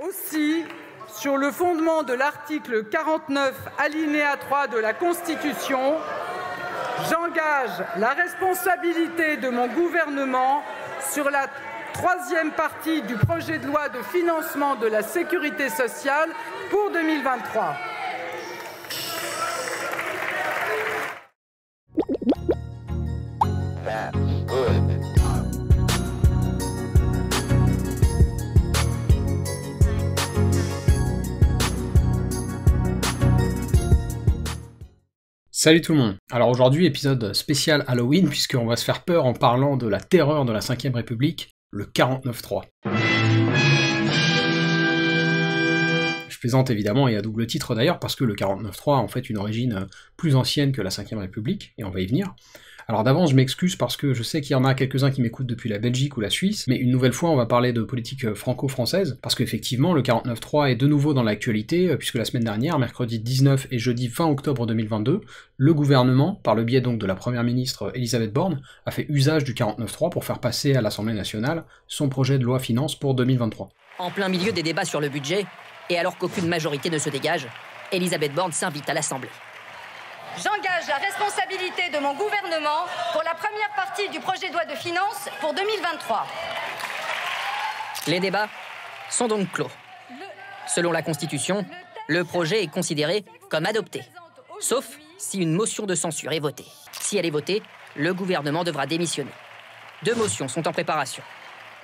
Aussi, sur le fondement de l'article 49, alinéa 3 de la Constitution, j'engage la responsabilité de mon gouvernement sur la troisième partie du projet de loi de financement de la sécurité sociale pour 2023. Salut tout le monde. Alors aujourd'hui, épisode spécial Halloween, puisqu'on va se faire peur en parlant de la terreur de la 5ème République, le 49-3 plaisante évidemment, et à double titre d'ailleurs, parce que le 49.3 a en fait une origine euh, plus ancienne que la 5 République, et on va y venir. Alors d'avance, je m'excuse parce que je sais qu'il y en a quelques-uns qui m'écoutent depuis la Belgique ou la Suisse, mais une nouvelle fois, on va parler de politique euh, franco-française, parce qu'effectivement, le 49-3 est de nouveau dans l'actualité, euh, puisque la semaine dernière, mercredi 19 et jeudi 20 octobre 2022, le gouvernement, par le biais donc de la première ministre Elisabeth Borne, a fait usage du 49-3 pour faire passer à l'Assemblée nationale son projet de loi finance pour 2023. En plein milieu des débats sur le budget, et alors qu'aucune majorité ne se dégage, Elisabeth Borne s'invite à l'Assemblée. J'engage la responsabilité de mon gouvernement pour la première partie du projet de loi de finances pour 2023. Les débats sont donc clos. Selon la Constitution, le projet est considéré comme adopté, sauf si une motion de censure est votée. Si elle est votée, le gouvernement devra démissionner. Deux motions sont en préparation.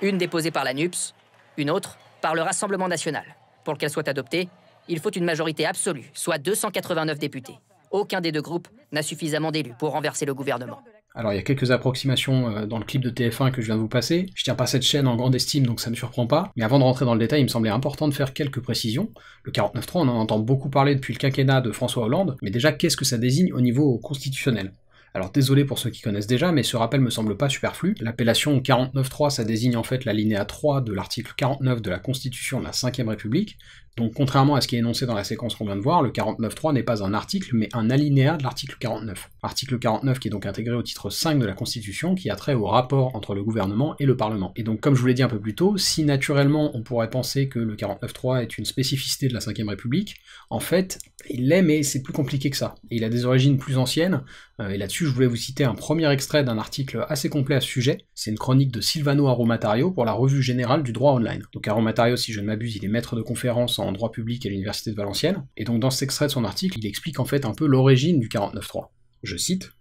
Une déposée par la NUPS, une autre par le Rassemblement national. Pour qu'elle soit adoptée, il faut une majorité absolue, soit 289 députés. Aucun des deux groupes n'a suffisamment d'élus pour renverser le gouvernement. Alors il y a quelques approximations euh, dans le clip de TF1 que je viens de vous passer. Je tiens pas cette chaîne en grande estime donc ça ne me surprend pas. Mais avant de rentrer dans le détail, il me semblait important de faire quelques précisions. Le 49.3, on en entend beaucoup parler depuis le quinquennat de François Hollande, mais déjà qu'est-ce que ça désigne au niveau constitutionnel alors désolé pour ceux qui connaissent déjà, mais ce rappel me semble pas superflu. L'appellation 49.3, ça désigne en fait la linéa 3 de l'article 49 de la Constitution de la 5 République, donc contrairement à ce qui est énoncé dans la séquence qu'on vient de voir, le 49.3 n'est pas un article, mais un alinéa de l'article 49. Article 49 qui est donc intégré au titre 5 de la Constitution, qui a trait au rapport entre le gouvernement et le Parlement. Et donc comme je vous l'ai dit un peu plus tôt, si naturellement on pourrait penser que le 49.3 est une spécificité de la 5 République, en fait, il l'est, mais c'est plus compliqué que ça. il a des origines plus anciennes, euh, et là-dessus je voulais vous citer un premier extrait d'un article assez complet à ce sujet, c'est une chronique de Silvano Aromatario pour la Revue Générale du Droit Online. Donc Aromatario, si je ne m'abuse, il est maître de conférences en droit public à l'université de Valenciennes, et donc dans cet extrait de son article, il explique en fait un peu l'origine du 49.3. Je cite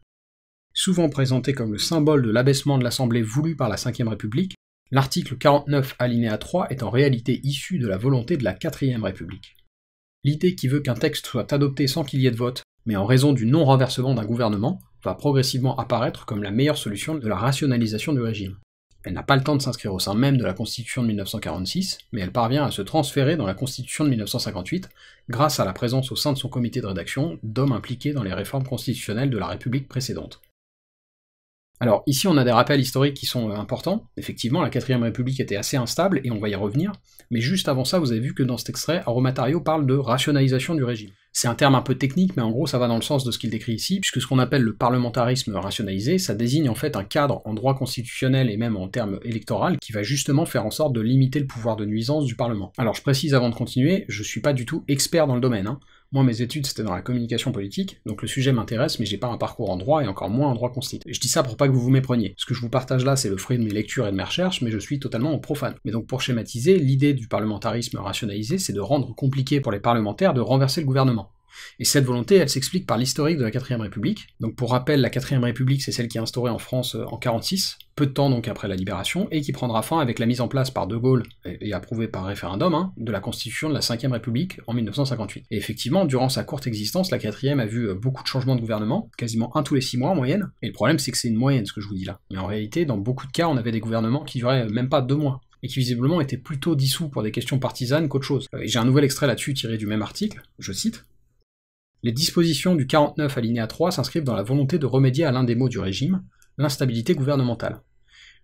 Souvent présenté comme le symbole de l'abaissement de l'Assemblée voulu par la 5ème République, l'article 49 alinéa 3 est en réalité issu de la volonté de la 4 République. L'idée qui veut qu'un texte soit adopté sans qu'il y ait de vote, mais en raison du non-renversement d'un gouvernement, va progressivement apparaître comme la meilleure solution de la rationalisation du régime. Elle n'a pas le temps de s'inscrire au sein même de la Constitution de 1946, mais elle parvient à se transférer dans la Constitution de 1958 grâce à la présence au sein de son comité de rédaction d'hommes impliqués dans les réformes constitutionnelles de la République précédente. Alors ici on a des rappels historiques qui sont euh, importants, effectivement la 4ème République était assez instable et on va y revenir, mais juste avant ça vous avez vu que dans cet extrait Aromatario parle de rationalisation du régime. C'est un terme un peu technique, mais en gros ça va dans le sens de ce qu'il décrit ici, puisque ce qu'on appelle le parlementarisme rationalisé, ça désigne en fait un cadre en droit constitutionnel et même en termes électoral qui va justement faire en sorte de limiter le pouvoir de nuisance du Parlement. Alors je précise avant de continuer, je suis pas du tout expert dans le domaine, hein. Moi, mes études, c'était dans la communication politique, donc le sujet m'intéresse, mais j'ai pas un parcours en droit et encore moins en droit constitué. Je dis ça pour pas que vous vous mépreniez. Ce que je vous partage là, c'est le fruit de mes lectures et de mes recherches, mais je suis totalement profane. Mais donc, pour schématiser, l'idée du parlementarisme rationalisé, c'est de rendre compliqué pour les parlementaires de renverser le gouvernement. Et cette volonté, elle s'explique par l'historique de la 4ème République. Donc pour rappel, la 4ème République, c'est celle qui est instaurée en France euh, en 1946, peu de temps donc après la libération, et qui prendra fin avec la mise en place par De Gaulle, et, approuvée par référendum, hein, de la constitution de la 5ème République en 1958. Et effectivement, durant sa courte existence, la 4ème a vu euh, beaucoup de changements de gouvernement, quasiment un tous les six mois en moyenne, et le problème c'est que c'est une moyenne ce que je vous dis là. Mais en réalité, dans beaucoup de cas, on avait des gouvernements qui duraient euh, même pas deux mois, et qui visiblement étaient plutôt dissous pour des questions partisanes qu'autre chose. Et J'ai un nouvel extrait là-dessus tiré du même article, je cite. Les dispositions du 49 alinéa 3 s'inscrivent dans la volonté de remédier à l'un des maux du régime, l'instabilité gouvernementale.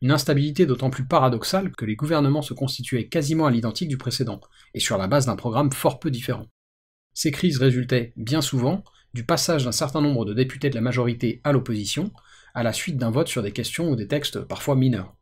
Une instabilité d'autant plus paradoxale que les gouvernements se constituaient quasiment à l'identique du précédent, et sur la base d'un programme fort peu différent. Ces crises résultaient, bien souvent, du passage d'un certain nombre de députés de la majorité à l'opposition, à la suite d'un vote sur des questions ou des textes parfois mineurs.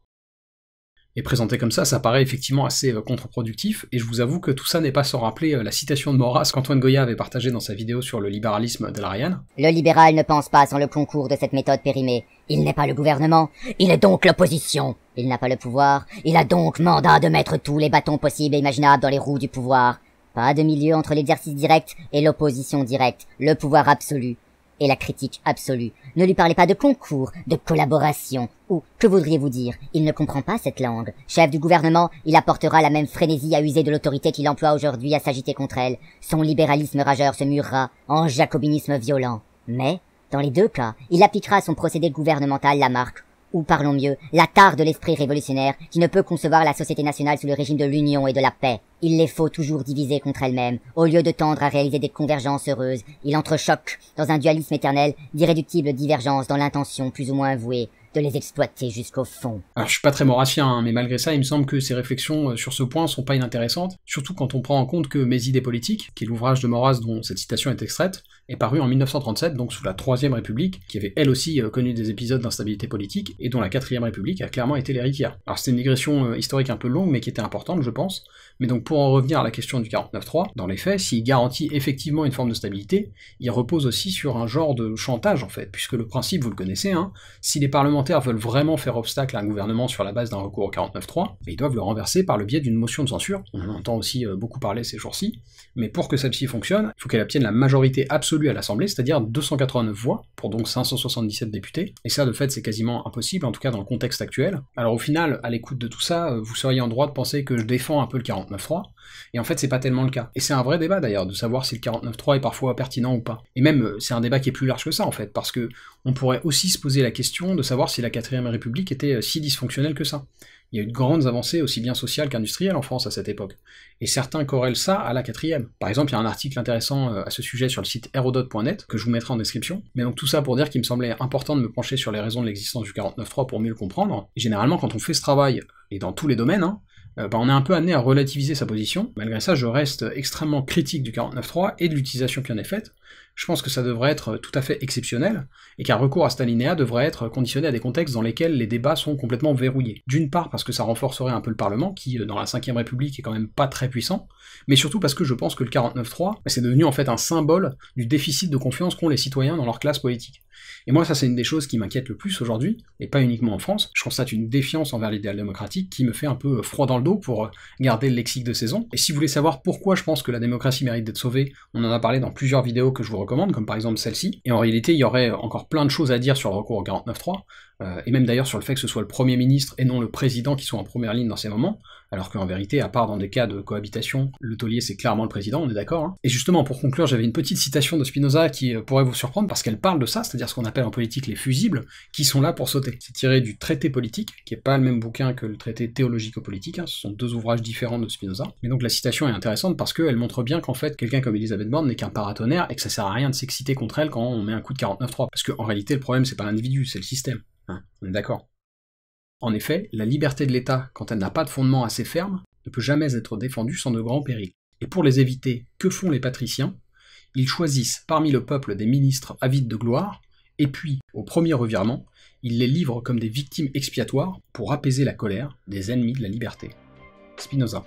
Et présenté comme ça, ça paraît effectivement assez euh, contre-productif, et je vous avoue que tout ça n'est pas sans rappeler euh, la citation de Maurras qu'Antoine Goya avait partagée dans sa vidéo sur le libéralisme de l'Ariane. « Le libéral ne pense pas sans le concours de cette méthode périmée. Il n'est pas le gouvernement, il est donc l'opposition. Il n'a pas le pouvoir, il a donc mandat de mettre tous les bâtons possibles et imaginables dans les roues du pouvoir. Pas de milieu entre l'exercice direct et l'opposition directe, le pouvoir absolu et la critique absolue. Ne lui parlez pas de concours, de collaboration, ou que voudriez-vous dire Il ne comprend pas cette langue. Chef du gouvernement, il apportera la même frénésie à user de l'autorité qu'il emploie aujourd'hui à s'agiter contre elle. Son libéralisme rageur se murera en jacobinisme violent. Mais, dans les deux cas, il appliquera son procédé gouvernemental la marque ou parlons mieux, la tare de l'esprit révolutionnaire qui ne peut concevoir la société nationale sous le régime de l'union et de la paix. Il les faut toujours diviser contre elles-mêmes. Au lieu de tendre à réaliser des convergences heureuses, il entrechoque dans un dualisme éternel d'irréductibles divergences dans l'intention plus ou moins avouée de les exploiter jusqu'au fond. Alors, ah, je suis pas très maurassien, hein, mais malgré ça, il me semble que ces réflexions euh, sur ce point sont pas inintéressantes, surtout quand on prend en compte que Mes idées politiques, qui est l'ouvrage de Maurras dont cette citation est extraite, est paru en 1937, donc sous la Troisième République, qui avait elle aussi euh, connu des épisodes d'instabilité politique, et dont la Quatrième République a clairement été l'héritière. Alors c'est une digression euh, historique un peu longue, mais qui était importante, je pense, mais donc pour en revenir à la question du 49.3, dans les faits, s'il garantit effectivement une forme de stabilité, il repose aussi sur un genre de chantage en fait, puisque le principe, vous le connaissez, hein, si les parlementaires veulent vraiment faire obstacle à un gouvernement sur la base d'un recours au 49 49.3, bah, ils doivent le renverser par le biais d'une motion de censure, on en entend aussi euh, beaucoup parler ces jours-ci, mais pour que celle-ci fonctionne, il faut qu'elle obtienne la majorité absolue à l'Assemblée, c'est-à-dire 289 voix, pour donc 577 députés, et ça de fait c'est quasiment impossible, en tout cas dans le contexte actuel. Alors au final, à l'écoute de tout ça, euh, vous seriez en droit de penser que je défends un peu le 49 et en fait, c'est pas tellement le cas. Et c'est un vrai débat d'ailleurs, de savoir si le 49.3 est parfois pertinent ou pas. Et même, euh, c'est un débat qui est plus large que ça en fait, parce que on pourrait aussi se poser la question de savoir si la 4ème République était euh, si dysfonctionnelle que ça. Il y a eu de grandes avancées aussi bien sociales qu'industrielles en France à cette époque. Et certains corrèlent ça à la 4 quatrième. Par exemple, il y a un article intéressant euh, à ce sujet sur le site herodote.net que je vous mettrai en description. Mais donc tout ça pour dire qu'il me semblait important de me pencher sur les raisons de l'existence du 49.3 pour mieux le comprendre. généralement, quand on fait ce travail, et dans tous les domaines, hein, euh, bah, on est un peu amené à relativiser sa position. Malgré ça, je reste extrêmement critique du 49.3 et de l'utilisation qui en est faite. Je pense que ça devrait être euh, tout à fait exceptionnel, et qu'un recours à cet alinéa devrait être conditionné à des contextes dans lesquels les débats sont complètement verrouillés. D'une part parce que ça renforcerait un peu le Parlement, qui euh, dans la 5 République est quand même pas très puissant, mais surtout parce que je pense que le 49-3 bah, c'est devenu en fait un symbole du déficit de confiance qu'ont les citoyens dans leur classe politique. Et moi ça c'est une des choses qui m'inquiète le plus aujourd'hui, et pas uniquement en France, je constate une défiance envers l'idéal démocratique qui me fait un peu euh, froid dans le dos pour garder le lexique de saison. Et si vous voulez savoir pourquoi je pense que la démocratie mérite d'être sauvée, on en a parlé dans plusieurs vidéos que je vous recommande, comme par exemple celle-ci. Et en réalité, il y aurait encore plein de choses à dire sur le recours au 49.3, 3 euh, et même d'ailleurs sur le fait que ce soit le Premier ministre et non le Président qui soit en première ligne dans ces moments, alors qu'en vérité, à part dans des cas de cohabitation, le taulier c'est clairement le Président, on est d'accord. Hein. Et justement, pour conclure, j'avais une petite citation de Spinoza qui euh, pourrait vous surprendre parce qu'elle parle de ça, c'est-à-dire ce qu'on appelle en politique les fusibles, qui sont là pour sauter. C'est tiré du traité politique, qui est pas le même bouquin que le traité théologico-politique, hein. ce sont deux ouvrages différents de Spinoza. Mais donc la citation est intéressante parce qu'elle montre bien qu'en fait, quelqu'un comme Elisabeth Borne n'est qu'un paratonnerre ça sert à rien de s'exciter contre elle quand on met un coup de 49.3, parce qu'en réalité, le problème, c'est pas l'individu, c'est le système. Hein, on est d'accord. En effet, la liberté de l'État, quand elle n'a pas de fondement assez ferme, ne peut jamais être défendue sans de grands périls. Et pour les éviter, que font les patriciens Ils choisissent parmi le peuple des ministres avides de gloire, et puis, au premier revirement, ils les livrent comme des victimes expiatoires pour apaiser la colère des ennemis de la liberté. Spinoza.